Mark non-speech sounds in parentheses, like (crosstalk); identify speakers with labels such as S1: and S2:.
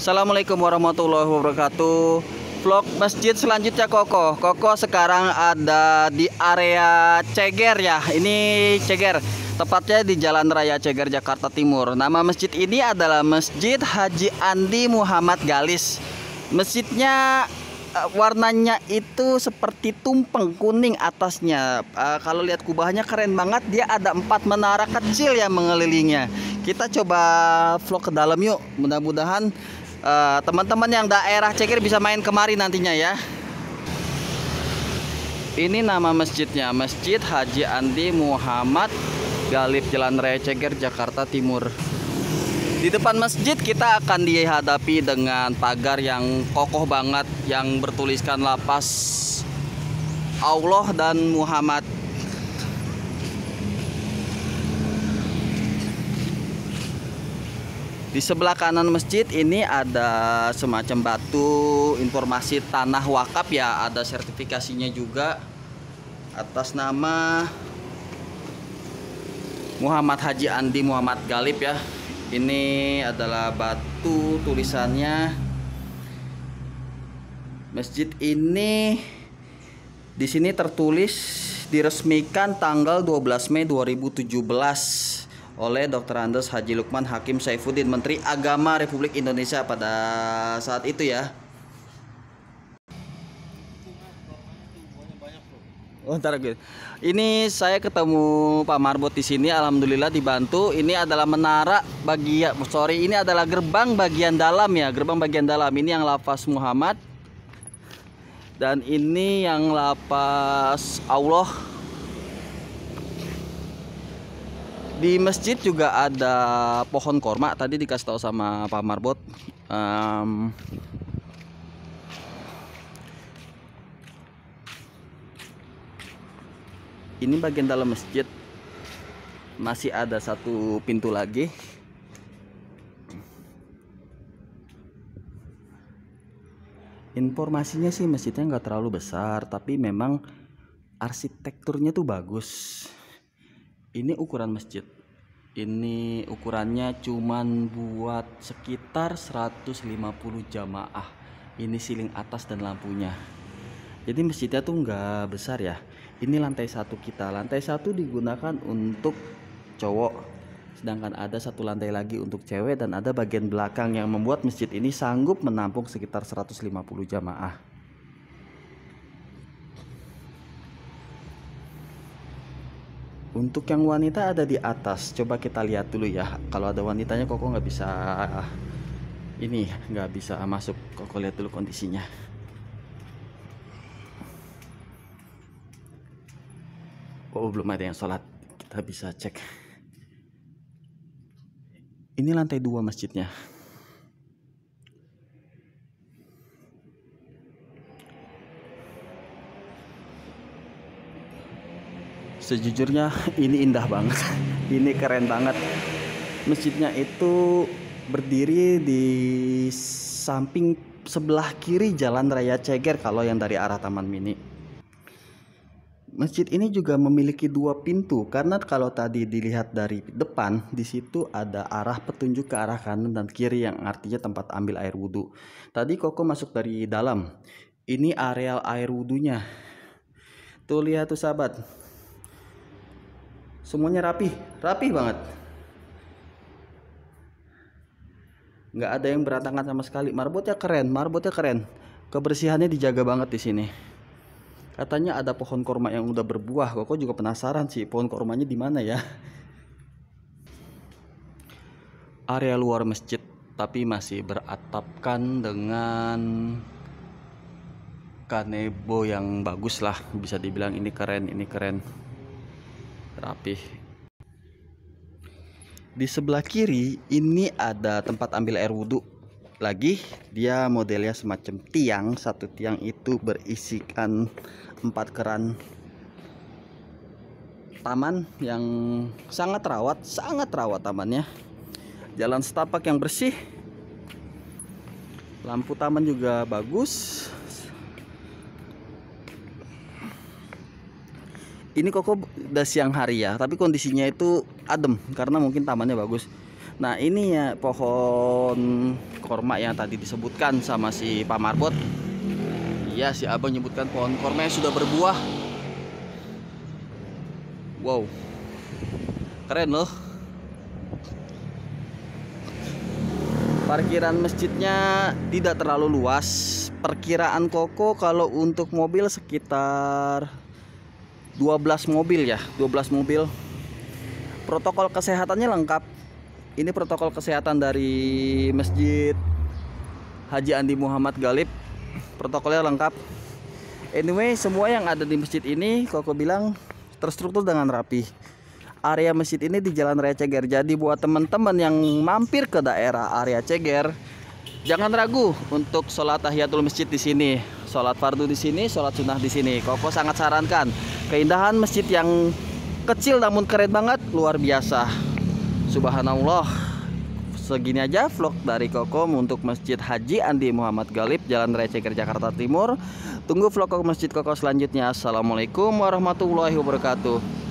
S1: Assalamualaikum warahmatullahi wabarakatuh Vlog masjid selanjutnya Koko Koko sekarang ada di area Ceger ya Ini Ceger Tepatnya di Jalan Raya Ceger Jakarta Timur Nama masjid ini adalah Masjid Haji Andi Muhammad Galis Masjidnya eh, warnanya itu seperti tumpeng kuning atasnya. Uh, kalau lihat kubahnya keren banget, dia ada empat menara kecil yang mengelilinginya. Kita coba vlog ke dalam yuk. Mudah-mudahan Eh, teman-teman uh, yang daerah Cekir bisa main kemari nantinya ya ini nama masjidnya Masjid Haji Andi Muhammad Galip Jalan Raya Ceger Jakarta Timur di depan masjid kita akan dihadapi dengan pagar yang kokoh banget yang bertuliskan lapas Allah dan Muhammad Di sebelah kanan masjid ini ada semacam batu informasi tanah wakaf ya, ada sertifikasinya juga atas nama Muhammad Haji Andi Muhammad Galib ya. Ini adalah batu tulisannya Masjid ini di sini tertulis diresmikan tanggal 12 Mei 2017 oleh Dr. Andes Haji Lukman Hakim Saifuddin Menteri Agama Republik Indonesia pada saat itu ya. Oh, ntar gue. Ini saya ketemu Pak Marbot di sini alhamdulillah dibantu. Ini adalah menara bagian sorry, ini adalah gerbang bagian dalam ya, gerbang bagian dalam ini yang lapas Muhammad. Dan ini yang lapas Allah Di masjid juga ada pohon korma tadi dikasih tahu sama Pak Marbot. Um, ini bagian dalam masjid masih ada satu pintu lagi. Informasinya sih masjidnya nggak terlalu besar, tapi memang arsitekturnya tuh bagus ini ukuran masjid ini ukurannya cuman buat sekitar 150 jamaah ini siling atas dan lampunya jadi masjidnya tuh nggak besar ya ini lantai satu kita lantai satu digunakan untuk cowok sedangkan ada satu lantai lagi untuk cewek dan ada bagian belakang yang membuat masjid ini sanggup menampung sekitar 150 jamaah Untuk yang wanita ada di atas. Coba kita lihat dulu ya. Kalau ada wanitanya kok nggak bisa ini nggak bisa masuk. Kok lihat dulu kondisinya. Oh belum ada yang sholat. Kita bisa cek. Ini lantai dua masjidnya. sejujurnya (laughs) ini indah banget (laughs) ini keren banget masjidnya itu berdiri di samping sebelah kiri jalan raya Ceger kalau yang dari arah Taman Mini Masjid ini juga memiliki dua pintu karena kalau tadi dilihat dari depan di situ ada arah petunjuk ke arah kanan dan kiri yang artinya tempat ambil air wudhu. Tadi Koko masuk dari dalam. Ini areal air wudhunya. Tuh lihat tuh sahabat, semuanya rapi rapi banget nggak ada yang berantakan sama sekali marbotnya keren marbotnya keren kebersihannya dijaga banget di sini katanya ada pohon korma yang udah berbuah kok juga penasaran sih pohon kormanya di mana ya area luar masjid tapi masih beratapkan dengan kanebo yang bagus lah bisa dibilang ini keren ini keren rapih di sebelah kiri ini ada tempat ambil air wudhu lagi dia modelnya semacam tiang satu tiang itu berisikan empat keran taman yang sangat rawat sangat rawat tamannya jalan setapak yang bersih lampu taman juga bagus ini koko udah siang hari ya tapi kondisinya itu adem karena mungkin tamannya bagus nah ini ya pohon korma yang tadi disebutkan sama si Pak Marbot iya si abang nyebutkan pohon korma yang sudah berbuah wow keren loh Parkiran masjidnya tidak terlalu luas. Perkiraan Koko kalau untuk mobil sekitar 12 mobil ya 12 mobil protokol kesehatannya lengkap ini protokol kesehatan dari masjid Haji Andi Muhammad Galib protokolnya lengkap anyway semua yang ada di masjid ini koko bilang terstruktur dengan rapi area masjid ini di Jalan Raya Ceger jadi buat teman-teman yang mampir ke daerah area Ceger jangan ragu untuk sholat tahiyatul masjid di sini sholat fardu di sini sholat sunnah di sini koko sangat sarankan Keindahan masjid yang kecil namun keren banget, luar biasa. Subhanallah. Segini aja vlog dari Kokom untuk Masjid Haji Andi Muhammad Galib Jalan Raya Ceger Jakarta Timur. Tunggu vlog Kokom Masjid Kokom selanjutnya. Assalamualaikum warahmatullahi wabarakatuh.